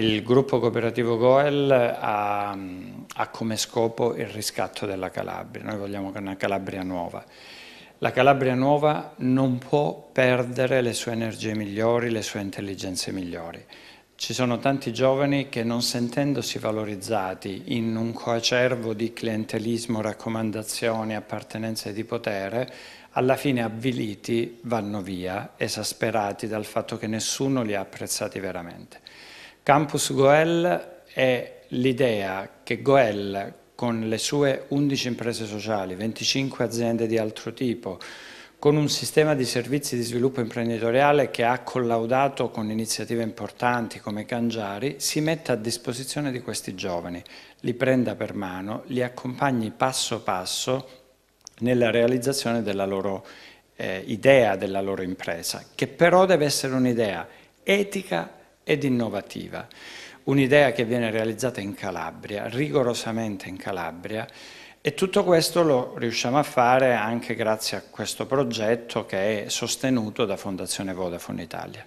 Il gruppo cooperativo Goel ha, ha, come scopo il riscatto della Calabria, noi vogliamo una Calabria nuova. La Calabria nuova non può perdere le sue energie migliori, le sue intelligenze migliori. Ci sono tanti giovani che non sentendosi valorizzati in un coacervo di clientelismo, raccomandazioni, appartenenze di potere, alla fine avviliti vanno via, esasperati dal fatto che nessuno li ha apprezzati veramente. Campus Goel è l'idea che Goel, con le sue 11 imprese sociali, 25 aziende di altro tipo, con un sistema di servizi di sviluppo imprenditoriale che ha collaudato con iniziative importanti come Cangiari, si metta a disposizione di questi giovani, li prenda per mano, li accompagni passo passo nella realizzazione della loro eh, idea, della loro impresa, che però deve essere un'idea etica ed innovativa. Un'idea che viene realizzata in Calabria, rigorosamente in Calabria, e tutto questo lo riusciamo a fare anche grazie a questo progetto che è sostenuto da Fondazione Vodafone Italia.